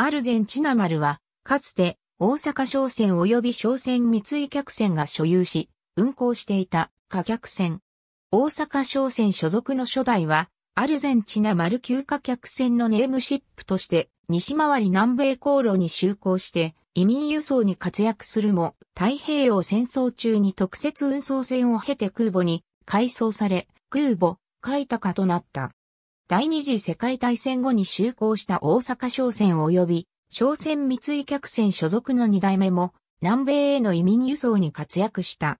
アルゼンチナ丸は、かつて大阪商船及び商船三井客船が所有し、運航していた貨客船。大阪商船所属の初代は、アルゼンチナ丸旧貨客船のネームシップとして、西回り南米航路に就航して、移民輸送に活躍するも、太平洋戦争中に特設運送船を経て空母に改装され、空母、海高となった。第二次世界大戦後に就航した大阪商船及び商船三井客船所属の二代目も南米への移民輸送に活躍した。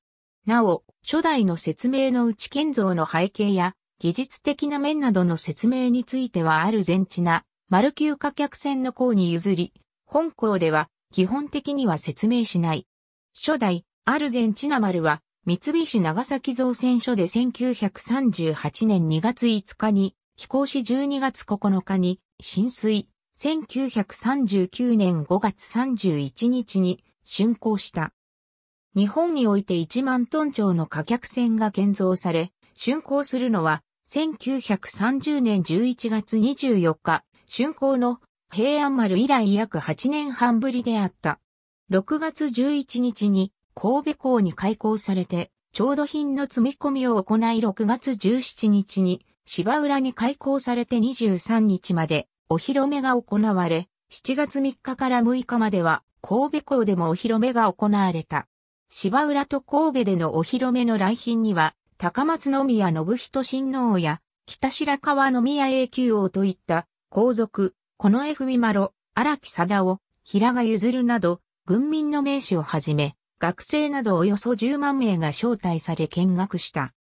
なお、初代の説明のうち建造の背景や技術的な面などの説明についてはアルゼンチナ、マル客船の項に譲り、本校では基本的には説明しない。初代、アルゼンチナ丸は三菱長崎造船所で1938年2月5日に飛行し12月9日に浸水、1939年5月31日に竣工した。日本において1万トン超の貨客船が建造され、竣工するのは1930年11月24日、竣工の平安丸以来約8年半ぶりであった。6月11日に神戸港に開港されて、調度品の積み込みを行い6月17日に芝浦に開校されて23日までお披露目が行われ、7月3日から6日までは神戸港でもお披露目が行われた。芝浦と神戸でのお披露目の来賓には、高松宮信人親王や、北白川宮永久王といった、皇族、近衛文麿、荒木貞夫、平賀譲るなど、軍民の名士をはじめ、学生などおよそ10万名が招待され見学した。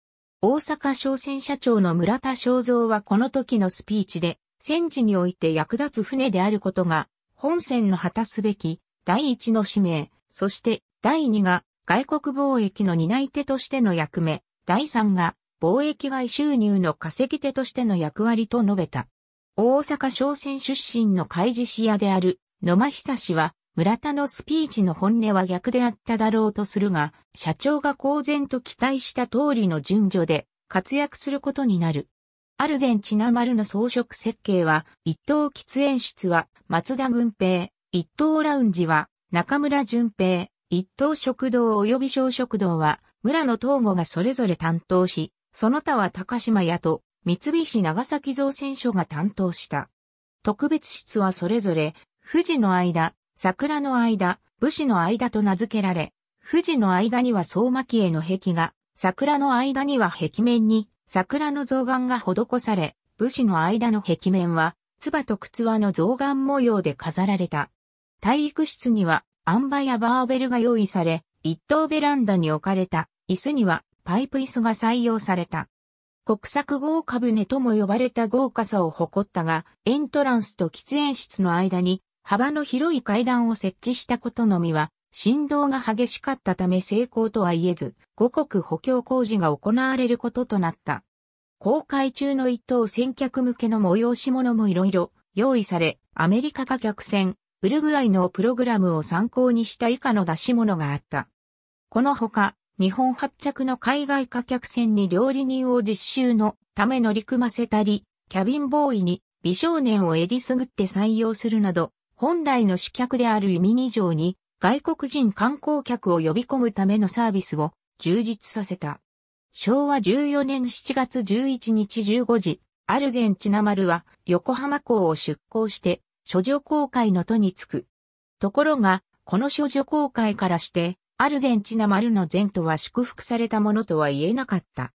大阪商船社長の村田正蔵はこの時のスピーチで、戦時において役立つ船であることが、本船の果たすべき、第一の使命、そして第二が外国貿易の担い手としての役目、第三が貿易外収入の稼ぎ手としての役割と述べた。大阪商船出身の海事士屋である野間久氏は村田のスピーチの本音は逆であっただろうとするが、社長が公然と期待した通りの順序で活躍することになる。アルゼンチナ丸の装飾設計は、一等喫煙室は松田軍平、一等ラウンジは中村淳平、一等食堂及び小食堂は村の東吾がそれぞれ担当し、その他は高島屋と三菱長崎造船所が担当した。特別室はそれぞれ、富士の間、桜の間、武士の間と名付けられ、富士の間には相馬木への壁が、桜の間には壁面に桜の象眼が施され、武士の間の壁面は、唾と靴輪の象眼模様で飾られた。体育室には、アンバやバーベルが用意され、一等ベランダに置かれた椅子には、パイプ椅子が採用された。国策豪華船とも呼ばれた豪華さを誇ったが、エントランスと喫煙室の間に幅の広い階段を設置したことのみは、振動が激しかったため成功とは言えず、五国補強工事が行われることとなった。公開中の一等先客向けの催し物もいろいろ用意され、アメリカが客船、ウルグアイのプログラムを参考にした以下の出し物があった。このほか、日本発着の海外貨客船に料理人を実習のため乗り組ませたり、キャビンボーイに美少年をえりすぐって採用するなど、本来の主客である弓2条に外国人観光客を呼び込むためのサービスを充実させた。昭和14年7月11日15時、アルゼンチナ丸は横浜港を出港して処女航海の都に着く。ところが、この処女航海からして、アルゼンチナ丸の前途は祝福されたものとは言えなかった。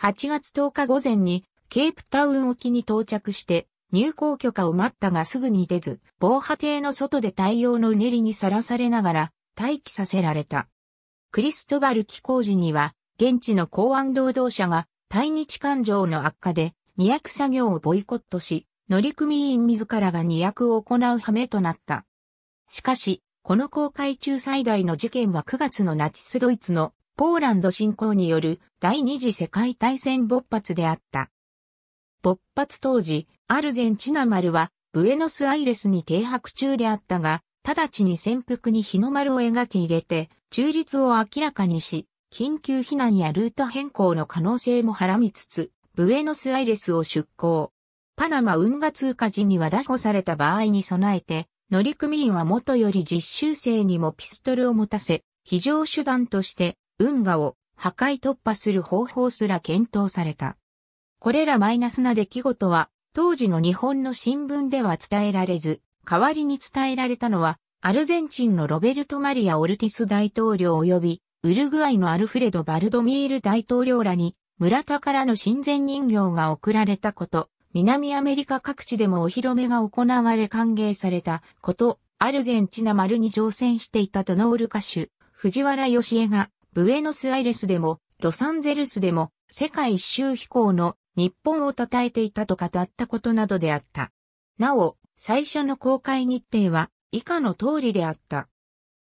8月10日午前にケープタウン沖に到着して入港許可を待ったがすぐに出ず、防波堤の外で太陽のうねりにさらされながら待機させられた。クリストバル寄港時には、現地の港湾労働者が対日感情の悪化で二役作業をボイコットし、乗組員自らが二役を行う羽目となった。しかし、この公開中最大の事件は9月のナチスドイツのポーランド侵攻による第二次世界大戦勃発であった。勃発当時、アルゼンチナ丸は、ブエノスアイレスに停泊中であったが、直ちに潜伏に日の丸を描き入れて、中立を明らかにし、緊急避難やルート変更の可能性もはらみつつ、ブエノスアイレスを出港。パナマ運河通過時には拿捕された場合に備えて、乗組員は元より実習生にもピストルを持たせ、非常手段として運河を破壊突破する方法すら検討された。これらマイナスな出来事は当時の日本の新聞では伝えられず、代わりに伝えられたのは、アルゼンチンのロベルト・マリア・オルティス大統領及び、ウルグアイのアルフレド・バルドミール大統領らに、村田からの親善人形が贈られたこと、南アメリカ各地でもお披露目が行われ歓迎されたこと、アルゼンチナ丸に乗船していたとノール歌手、藤原義江が、ブエノスアイレスでも、ロサンゼルスでも、世界一周飛行の日本を称えていたと語ったことなどであった。なお、最初の公開日程は以下の通りであった。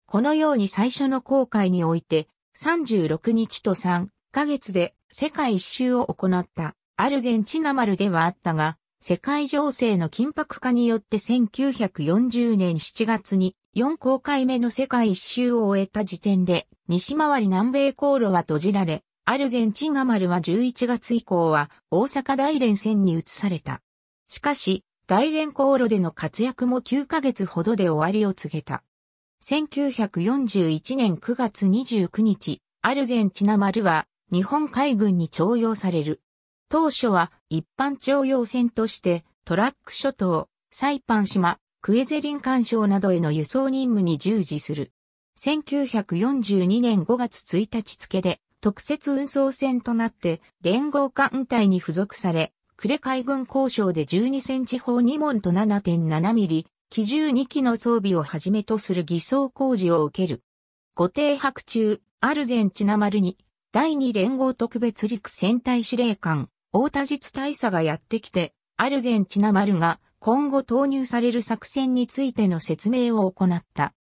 このように最初の公開において、36日と3ヶ月で世界一周を行ったアルゼンチナ丸ではあったが、世界情勢の緊迫化によって1940年7月に4公開目の世界一周を終えた時点で西回り南米航路は閉じられ、アルゼンチナ丸は11月以降は大阪大連戦に移された。しかし、大連航路での活躍も9ヶ月ほどで終わりを告げた。1941年9月29日、アルゼンチナ丸は日本海軍に徴用される。当初は一般徴用船としてトラック諸島、サイパン島、クエゼリン干渉などへの輸送任務に従事する。1942年5月1日付で特設運送船となって連合艦隊に付属され、呉海軍交渉で12センチ砲2門と7.7ミリ、機銃2機の装備をはじめとする偽装工事を受ける。固定白中、アルゼンチナ丸に、第2連合特別陸戦隊司令官、大田実大佐がやってきて、アルゼンチナ丸が今後投入される作戦についての説明を行った。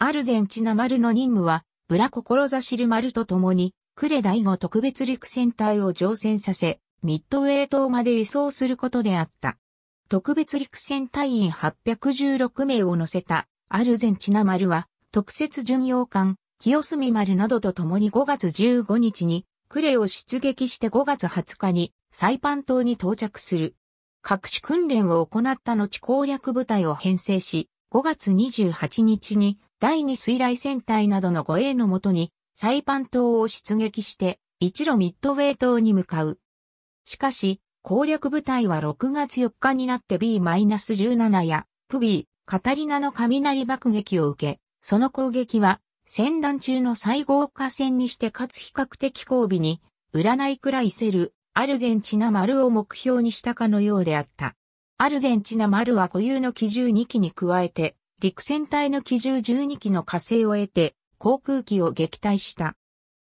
アルゼンチナ丸の任務は、ブラ志コ丸と共に、呉第5特別陸戦隊を乗船させ、ミッドウェイ島まで輸送することであった。特別陸戦隊員816名を乗せたアルゼンチナ丸は特設巡洋艦、清澄丸などと共に5月15日に呉を出撃して5月20日にサイパン島に到着する。各種訓練を行った後攻略部隊を編成し、5月28日に第2水雷戦隊などの護衛のもとにサイパン島を出撃して一路ミッドウェイ島に向かう。しかし、攻略部隊は6月4日になって B-17 やプビー、カタリナの雷爆撃を受け、その攻撃は戦団中の最豪華戦にしてかつ比較的交尾に、占いくらいセル、アルゼンチナ丸を目標にしたかのようであった。アルゼンチナ丸は固有の機銃2機に加えて、陸戦隊の機銃12機の火星を得て、航空機を撃退した。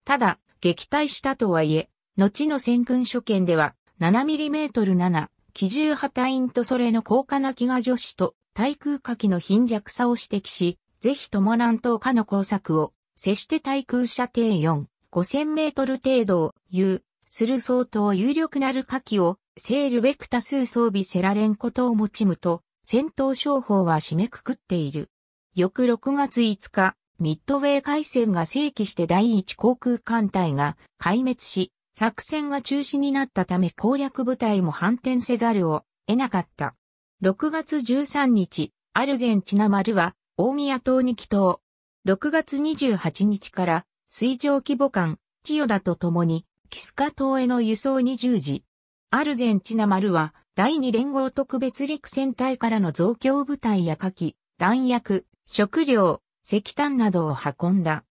ただ、撃退したとはいえ、後の戦訓所見では 7mm7 機銃破隊員とそれの高価な機が女子と対空火器の貧弱さを指摘し、ぜひとも南東下の工作を、接して対空射程4、5000メートル程度を有、する相当有力なる火器を、セールベクタ数装備せられんことを持ちむと、戦闘商法は締めくくっている。翌6月5日、ミッドウェー海戦が正規して第一航空艦隊が壊滅し、作戦が中止になったため攻略部隊も反転せざるを得なかった。6月13日、アルゼンチナ丸は大宮島に帰島。6月28日から水上規模艦、千代田と共に、キスカ島への輸送に従事。アルゼンチナ丸は、第2連合特別陸戦隊からの増強部隊や火器、弾薬、食料、石炭などを運んだ。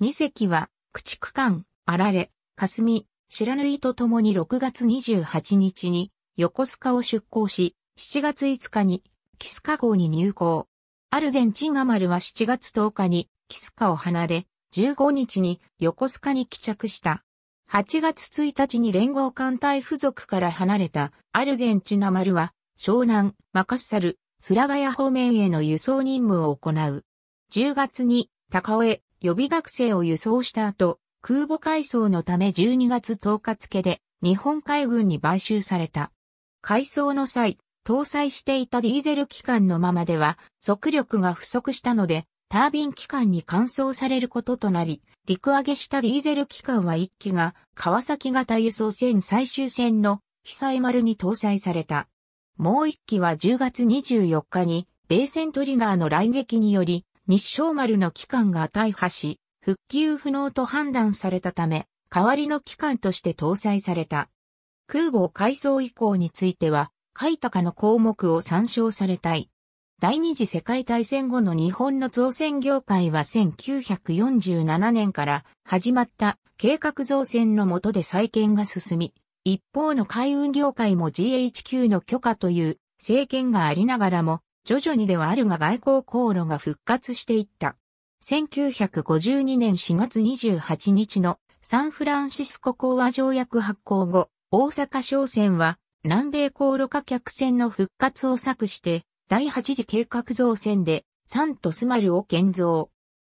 二隻は、駆逐艦、あられ、霞、白縫とともに6月28日に横須賀を出港し、7月5日にキスカ号に入港。アルゼンチンアマルは7月10日にキスカを離れ、15日に横須賀に帰着した。8月1日に連合艦隊付属から離れたアルゼンチンアマルは湘南、マカッサル、スラガヤ方面への輸送任務を行う。10月に高尾へ予備学生を輸送した後、空母改装のため12月10日付で日本海軍に買収された。改装の際、搭載していたディーゼル機関のままでは速力が不足したので、タービン機関に換装されることとなり、陸揚げしたディーゼル機関は1機が川崎型輸送船最終戦の被災丸に搭載された。もう1機は10月24日に米船トリガーの来撃により日照丸の期間が大破し、復旧不能と判断されたため、代わりの機関として搭載された。空母改装以降については、海高の項目を参照されたい。第二次世界大戦後の日本の造船業界は1947年から始まった計画造船の下で再建が進み、一方の海運業界も GHQ の許可という政権がありながらも徐々にではあるが外交航路が復活していった。1952年4月28日のサンフランシスコ講和条約発行後、大阪商船は南米航路貨客船の復活を策して第8次計画造船でサントスマルを建造。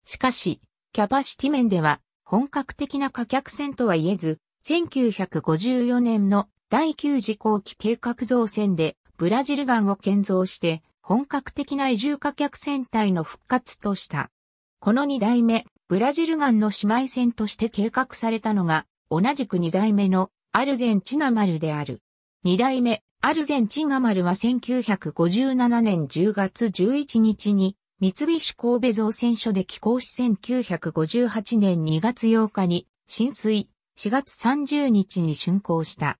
しかし、キャパシティ面では本格的な貨客船とは言えず、1954年の第9次後期計画造船でブラジル岩を建造して本格的な移住貨客船隊の復活とした。この二代目、ブラジルガンの姉妹船として計画されたのが、同じく二代目のアルゼンチナ丸である。二代目、アルゼンチナ丸は1957年10月11日に、三菱神戸造船所で寄港し1958年2月8日に、浸水、4月30日に竣工した。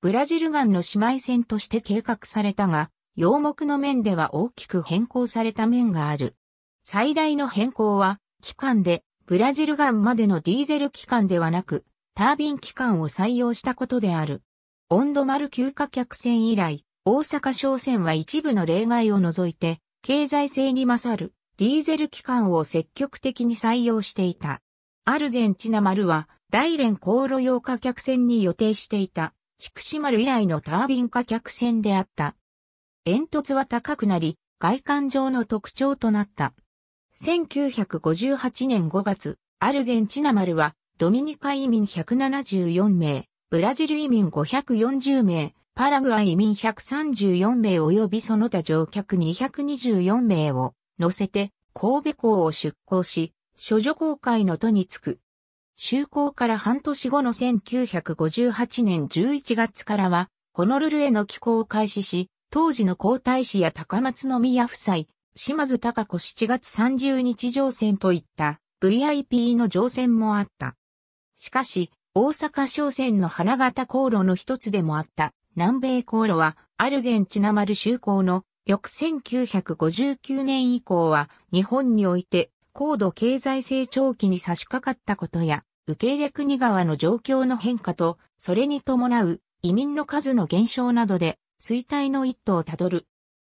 ブラジルガンの姉妹船として計画されたが、洋目の面では大きく変更された面がある。最大の変更は、期間で、ブラジルガンまでのディーゼル期間ではなく、タービン期間を採用したことである。温度丸休貨客船以来、大阪商船は一部の例外を除いて、経済性に勝るディーゼル機関を積極的に採用していた。アルゼンチナ丸は、大連航路用貨客船に予定していた、筑紫丸以来のタービン貨客船であった。煙突は高くなり、外観上の特徴となった。1958年5月、アルゼンチナ丸は、ドミニカ移民174名、ブラジル移民540名、パラグア移民134名及びその他乗客224名を乗せて神戸港を出港し、諸女航海の都に着く。就航から半年後の1958年11月からは、ホノルルへの寄港を開始し、当時の皇太子や高松宮夫妻、島津高子7月30日乗船といった VIP の乗船もあった。しかし、大阪商船の花形航路の一つでもあった南米航路はアルゼンチナマル就航の翌1959年以降は日本において高度経済成長期に差し掛かったことや受け入れ国側の状況の変化とそれに伴う移民の数の減少などで衰退の一途をたどる。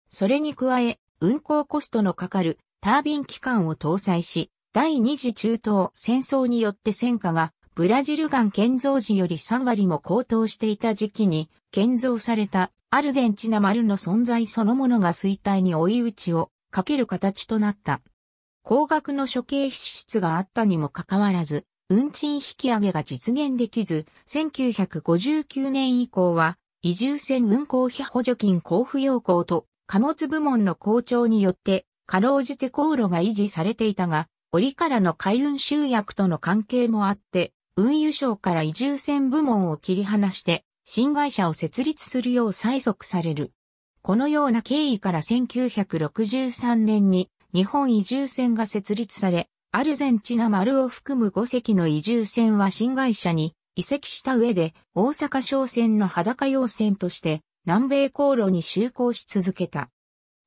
それに加え、運行コストのかかるタービン機関を搭載し、第二次中東戦争によって戦火がブラジルガン建造時より3割も高騰していた時期に建造されたアルゼンチナ丸の存在そのものが衰退に追い打ちをかける形となった。高額の処刑支出があったにもかかわらず、運賃引き上げが実現できず、1959年以降は移住船運航費補助金交付要項と貨物部門の好調によって、かろうじて航路が維持されていたが、折からの海運集約との関係もあって、運輸省から移住船部門を切り離して、新会社を設立するよう催促される。このような経緯から1963年に日本移住船が設立され、アルゼンチナ丸を含む5隻の移住船は新会社に移籍した上で大阪商船の裸用船として南米航路に就航し続けた。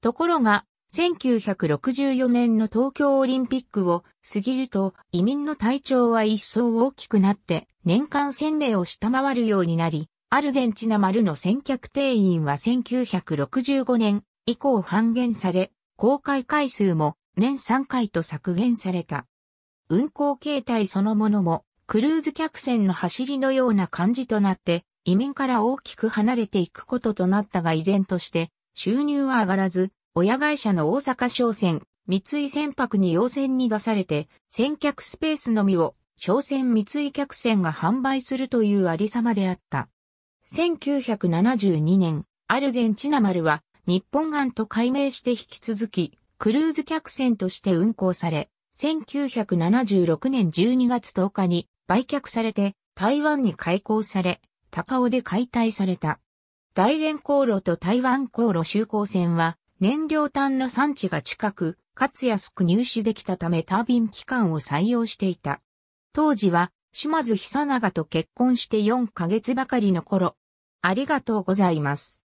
ところが、1964年の東京オリンピックを過ぎると移民の体調は一層大きくなって年間1000名を下回るようになり、アルゼンチナ丸の先客定員は1965年以降半減され、公開回数も年3回と削減された。運行形態そのものもクルーズ客船の走りのような感じとなって、移民から大きく離れていくこととなったが依然として、収入は上がらず、親会社の大阪商船、三井船舶に要船に出されて、船客スペースのみを、商船三井客船が販売するというありさまであった。1972年、アルゼンチナ丸は、日本岸と改名して引き続き、クルーズ客船として運航され、1976年12月10日に売却されて台湾に開港され、高尾で解体された。大連航路と台湾航路就航船は燃料炭の産地が近く、かつ安く入手できたためタービン機関を採用していた。当時は島津久永と結婚して4ヶ月ばかりの頃。ありがとうございます。